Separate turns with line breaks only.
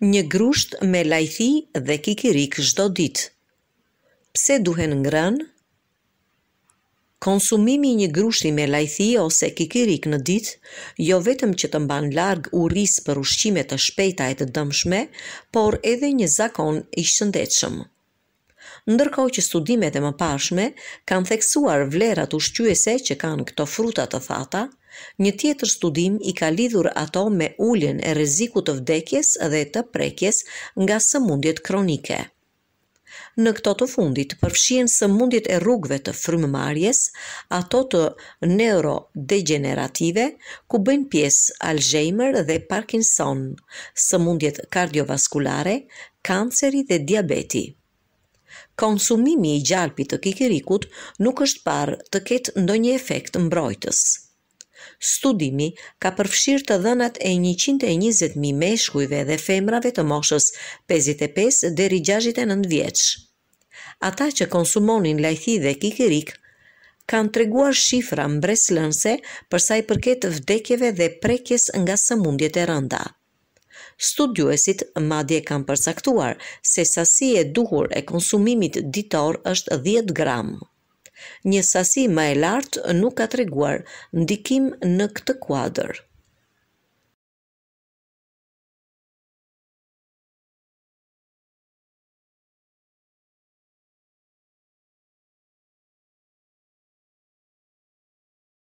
Një grusht me lajthi dhe kikirik shdo dit. Pse duhen ngrën? Konsumimi një grushti me lajthi ose kikirik në dit, jo vetëm që të mban larg u për ushqimet të shpejta e të dëmshme, por edhe një zakon i shëndetshëm ndërkohë që studimet e mëparshme kanë theksuar vlerat ushqyese që kanë këto fruta të thata, një tjetër studim i ka lidhur ato me uljen e rrezikut të vdekjes dhe të prekjes nga sëmundjet kronike. Në këto të fundit përfshihen sëmundjet e rrugëve të frymëmarrjes, ato të neurodegenerative, ku bën pjesë Alzheimer dhe Parkinson, sëmundjet kardiovaskulare, kanceri dhe diabeti konsumimi i gjalpit të kikirikut nuk është parë të ketë ndonjë efekt mbrojtës. Studimi ka përfshirë të dhënat e 120.000 meshkujve dhe femrave të moshës 55 deri 69 vjeç. Ata që konsumonin lajthi dhe kikirik kanë treguar shifra mbreslënse përsa i përket vdekjeve dhe prekjes nga sëmundjet e rëndat studuesit madje kanë përcaktuar se sasi e duhur e konsumimit ditor është 10 gram. Një sasi më e lartë nuk ka treguar ndikim në këtë kuadër.